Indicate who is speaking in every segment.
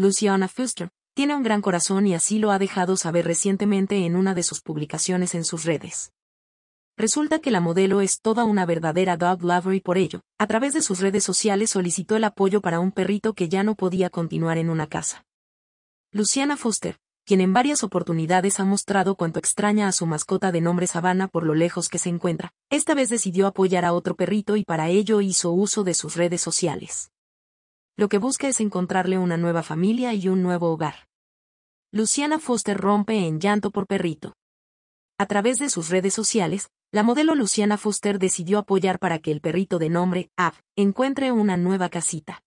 Speaker 1: Luciana Fuster, tiene un gran corazón y así lo ha dejado saber recientemente en una de sus publicaciones en sus redes. Resulta que la modelo es toda una verdadera dog lover y por ello, a través de sus redes sociales solicitó el apoyo para un perrito que ya no podía continuar en una casa. Luciana Foster, quien en varias oportunidades ha mostrado cuánto extraña a su mascota de nombre Sabana por lo lejos que se encuentra, esta vez decidió apoyar a otro perrito y para ello hizo uso de sus redes sociales lo que busca es encontrarle una nueva familia y un nuevo hogar. Luciana Foster rompe en llanto por perrito. A través de sus redes sociales, la modelo Luciana Foster decidió apoyar para que el perrito de nombre Av, encuentre una nueva casita.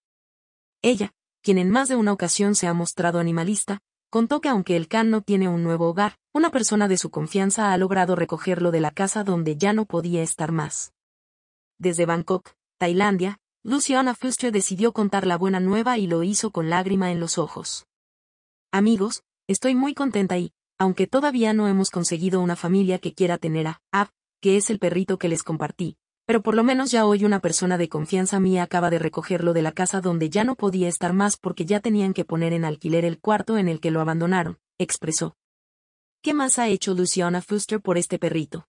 Speaker 1: Ella, quien en más de una ocasión se ha mostrado animalista, contó que aunque el can no tiene un nuevo hogar, una persona de su confianza ha logrado recogerlo de la casa donde ya no podía estar más. Desde Bangkok, Tailandia, Luciana Fuster decidió contar la buena nueva y lo hizo con lágrima en los ojos. Amigos, estoy muy contenta y, aunque todavía no hemos conseguido una familia que quiera tener a Ab, que es el perrito que les compartí, pero por lo menos ya hoy una persona de confianza mía acaba de recogerlo de la casa donde ya no podía estar más porque ya tenían que poner en alquiler el cuarto en el que lo abandonaron, expresó. ¿Qué más ha hecho Luciana Fuster por este perrito?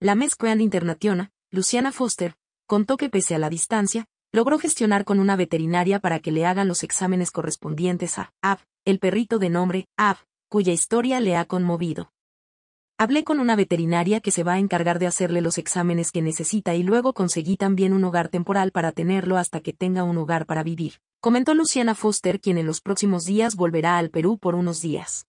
Speaker 1: La Mess Grand Internationa, Luciana Foster, contó que pese a la distancia, logró gestionar con una veterinaria para que le hagan los exámenes correspondientes a Av, el perrito de nombre Av, cuya historia le ha conmovido. Hablé con una veterinaria que se va a encargar de hacerle los exámenes que necesita y luego conseguí también un hogar temporal para tenerlo hasta que tenga un hogar para vivir, comentó Luciana Foster quien en los próximos días volverá al Perú por unos días.